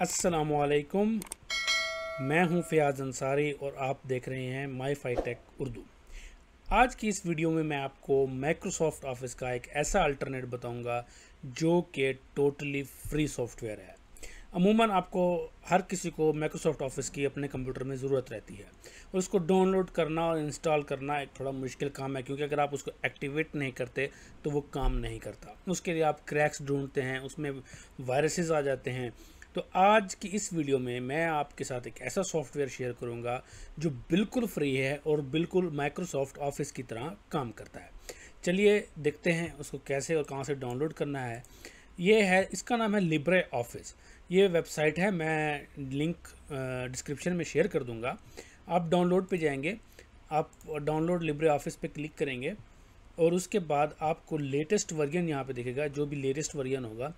असलकुम मैं हूं फ़याज़ अंसारी और आप देख रहे हैं माई फाई टेक उर्दू आज की इस वीडियो में मैं आपको माइक्रोसॉफ्ट ऑफिस का एक ऐसा अल्टरनेट बताऊंगा जो कि टोटली फ्री सॉफ्टवेयर है अमूमन आपको हर किसी को माइक्रोसॉफ्ट ऑफिस की अपने कंप्यूटर में ज़रूरत रहती है और उसको डाउनलोड करना और इंस्टॉल करना एक थोड़ा मुश्किल काम है क्योंकि अगर आप उसको एक्टिवेट नहीं करते तो वो काम नहीं करता उसके लिए आप क्रैक्स ढूंढते हैं उसमें वायरसेस आ जाते हैं तो आज की इस वीडियो में मैं आपके साथ एक ऐसा सॉफ्टवेयर शेयर करूंगा जो बिल्कुल फ्री है और बिल्कुल माइक्रोसॉफ्ट ऑफिस की तरह काम करता है चलिए देखते हैं उसको कैसे और कहाँ से डाउनलोड करना है ये है इसका नाम है लिब्रे ऑफिस ये वेबसाइट है मैं लिंक डिस्क्रिप्शन में शेयर कर दूँगा आप डाउनलोड पर जाएंगे आप डाउनलोड लिब्रे ऑफिस पर क्लिक करेंगे और उसके बाद आपको लेटेस्ट वर्जन यहाँ पे दिखेगा जो भी लेटेस्ट वर्जन होगा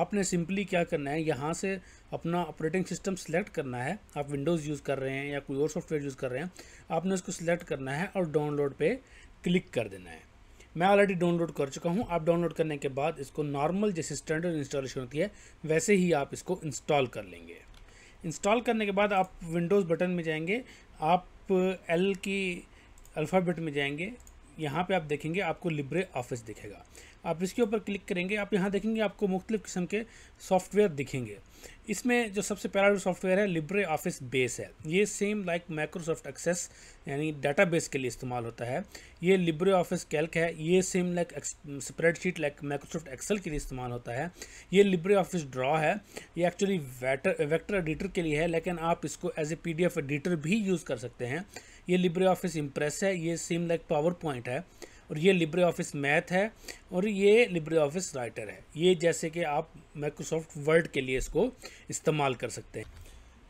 आपने सिंपली क्या करना है यहाँ से अपना ऑपरेटिंग सिस्टम सेलेक्ट करना है आप विंडोज़ यूज़ कर रहे हैं या कोई और सॉफ्टवेयर यूज़ कर रहे हैं आपने उसको सिलेक्ट करना है और डाउनलोड पर क्लिक कर देना है मैं ऑलरेडी डाउनलोड कर चुका हूँ आप डाउनलोड करने के बाद इसको नॉर्मल जैसे स्टैंडर्ड इंस्टॉलेशन होती है वैसे ही आप इसको इंस्टॉल कर लेंगे इंस्टॉल करने के बाद आप विंडोज़ बटन में जाएंगे आप एल की अल्फ़ाबेट में जाएंगे यहाँ पे आप देखेंगे आपको लिब्रे ऑफिस दिखेगा आप इसके ऊपर क्लिक करेंगे आप यहाँ देखेंगे आपको मुख्तलिफ़ किस्म के सॉफ्टवेयर दिखेंगे इसमें जो सबसे पहला जो सॉफ्टवेयर है लिब्रे ऑफिस बेस है ये सेम लाइक माइक्रोसॉफ्ट एक्सेस यानी बेस के लिए इस्तेमाल होता है ये लिब्रे ऑफिस कैल्क है ये same like spreadsheet like Microsoft Excel के लिए इस्तेमाल होता है ये लिब्रे ऑफिस ड्रॉ है ये एक्चुअली वैक्टर एडिटर के लिए है लेकिन आप इसको एज ए पी एडिटर भी यूज़ कर सकते हैं ये लिब्रे ऑफिस इम्प्रेस है ये सिम लाइक पावर पॉइंट है और ये लिब्रे ऑफिस मैथ है और ये लिब्रे ऑफिस राइटर है ये जैसे कि आप माइक्रोसॉफ्ट वर्ड के लिए इसको इस्तेमाल कर सकते हैं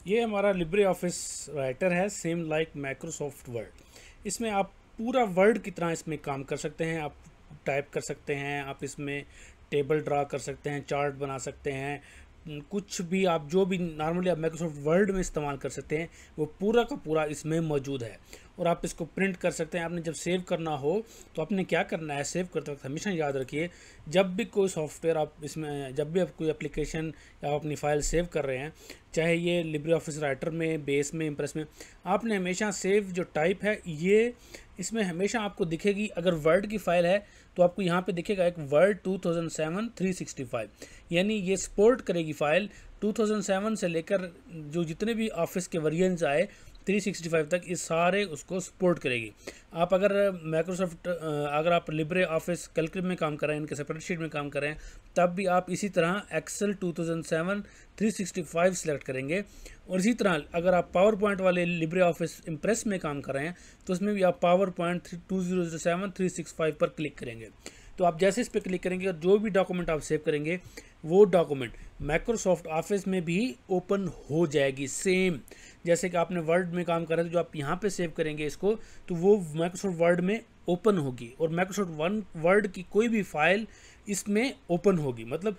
ये हमारा लिब्रे ऑफिस राइटर है सेम लाइक माइक्रोसॉफ्ट वर्ड इसमें आप पूरा वर्ड की तरह इसमें काम कर सकते हैं आप टाइप कर सकते हैं आप इसमें टेबल ड्रा कर सकते हैं चार्ट बना सकते हैं हम्म, कुछ भी आप जो भी नॉर्मली आप माइक्रोसॉफ्ट वर्ड में इस्तेमाल कर सकते हैं वो पूरा का पूरा इसमें मौजूद है और आप इसको प्रिंट कर सकते हैं आपने जब सेव करना हो तो आपने क्या करना है सेव करते वक्त हमेशा याद रखिए जब भी कोई सॉफ्टवेयर आप इसमें जब भी आप कोई एप्लीकेशन या अपनी फ़ाइल सेव कर रहे हैं चाहे ये लिब्रे ऑफिस राइटर में बेस में इम्प्रेस में आपने हमेशा सेव जो टाइप है ये इसमें हमेशा आपको दिखेगी अगर वर्ड की फ़ाइल है तो आपको यहाँ पे दिखेगा एक वर्ड 2007 365 यानी ये सपोर्ट करेगी फ़ाइल 2007 से लेकर जो जितने भी ऑफिस के वर्जन्स आए 365 तक इस सारे उसको सपोर्ट करेगी आप अगर माइक्रोसॉफ्ट अगर आप लिब्रे ऑफिस कैलकुलेट में काम कर रहे हैं इनके शीट में काम कर रहे हैं तब भी आप इसी तरह एक्सेल 2007 365 सेलेक्ट करेंगे और इसी तरह अगर आप पावर पॉइंट वाले लिब्रे ऑफिस इम्प्रेस में काम कर रहे हैं तो उसमें भी आप पावर पॉइंट टू पर क्लिक करेंगे तो आप जैसे इस पर क्लिक करेंगे और जो भी डॉक्यूमेंट आप सेव करेंगे वो डॉक्यूमेंट माइक्रोसॉफ्ट ऑफिस में भी ओपन हो जाएगी सेम जैसे कि आपने वर्ड में काम करा था जो आप यहाँ पे सेव करेंगे इसको तो वो माइक्रोसॉफ्ट वर्ड में ओपन होगी और माइक्रोसॉफ्ट वन वर्ड की कोई भी फाइल इसमें ओपन होगी मतलब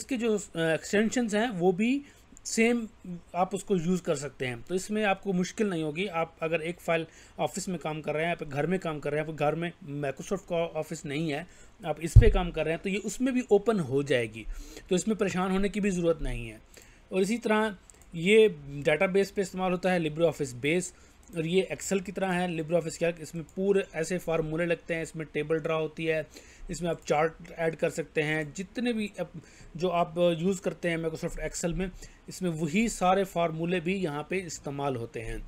इसके जो एक्सटेंशंस हैं वो भी सेम आप उसको यूज़ कर सकते हैं तो इसमें आपको मुश्किल नहीं होगी आप अगर एक फ़ाइल ऑफिस में काम कर रहे हैं आप घर में काम कर रहे हैं आप घर में माइक्रोसॉफ्ट का ऑफिस नहीं है आप इस पर काम कर रहे हैं तो ये उसमें भी ओपन हो जाएगी तो इसमें परेशान होने की भी ज़रूरत नहीं है और इसी तरह ये डाटा पे इस्तेमाल होता है लिब्रे ऑफिस बेस और ये एक्सेल की तरह है लिब्रे ऑफिस क्या इसमें पूरे ऐसे फार्मूले लगते हैं इसमें टेबल ड्रा होती है इसमें आप चार्ट ऐड कर सकते हैं जितने भी जो आप यूज़ करते हैं माइक्रोसॉफ्ट एक्सेल में इसमें वही सारे फार्मूले भी यहाँ पे इस्तेमाल होते हैं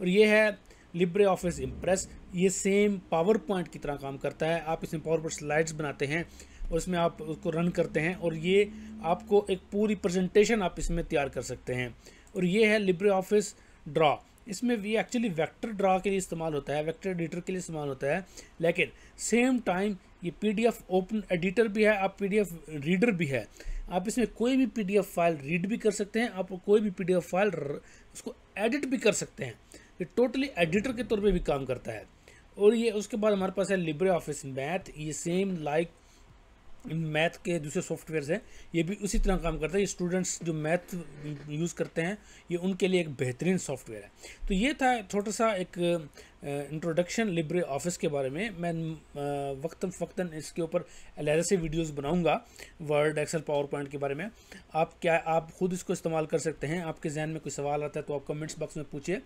और ये है लिब्रे ऑफिस इम्प्रेस ये सेम पावर पॉइंट की तरह काम करता है आप इसमें पावर पॉइंट स्लाइड्स बनाते हैं और इसमें आप उसको रन करते हैं और ये आपको एक पूरी प्रेजेंटेशन आप इसमें तैयार कर सकते हैं और ये है लिब्रे ऑफिस ड्रा इसमें ये एक्चुअली वेक्टर ड्रा के लिए इस्तेमाल होता है वेक्टर एडिटर के लिए इस्तेमाल होता है लेकिन सेम टाइम ये पीडीएफ ओपन एडिटर भी है आप पीडीएफ रीडर भी है आप इसमें कोई भी पीडीएफ फाइल रीड भी कर सकते हैं आप कोई भी पीडीएफ फाइल उसको एडिट भी कर सकते हैं ये टोटली एडिटर के तौर पर भी काम करता है और ये उसके बाद हमारे पास है लिब्रे ऑफिस मैथ ये सेम लाइक मैथ के दूसरे सॉफ्टवेयर हैं ये भी उसी तरह काम करता है ये स्टूडेंट्स जो मैथ यूज़ करते हैं ये उनके लिए एक बेहतरीन सॉफ्टवेयर है तो ये था छोटा सा एक इंट्रोडक्शन लिब्रे ऑफिस के बारे में मैं वक्ता फ़क्ता इसके ऊपर अलहदा से वीडियोस बनाऊंगा वर्ड एक्सेल पावर पॉइंट के बारे में आप क्या आप ख़ुद इसको इस्तेमाल कर सकते हैं आपके जहन में कोई सवाल आता है तो आप कमेंट्स बॉक्स में पूछिए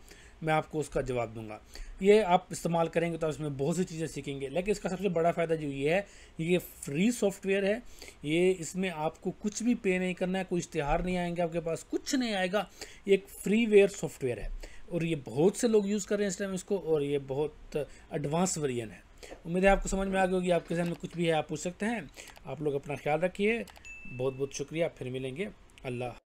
मैं आपको उसका जवाब दूंगा ये आप इस्तेमाल करेंगे तो आप इसमें बहुत सी चीज़ें सीखेंगे लेकिन इसका सबसे बड़ा फ़ायदा जो ये है ये फ्री सॉफ्टवेयर है ये इसमें आपको कुछ भी पे नहीं करना है कोई इश्तहार नहीं आएंगे आपके पास कुछ नहीं आएगा ये एक फ्री वेयर सॉफ्टवेयर है और ये बहुत से लोग यूज़ कर रहे हैं इस टाइम इसको और ये बहुत एडवांस वर्जन है उम्मीद है आपको समझ में आ गई होगी आपके जहन में कुछ भी है आप पूछ सकते हैं आप लोग अपना ख्याल रखिए बहुत बहुत शुक्रिया फिर मिलेंगे अल्लाह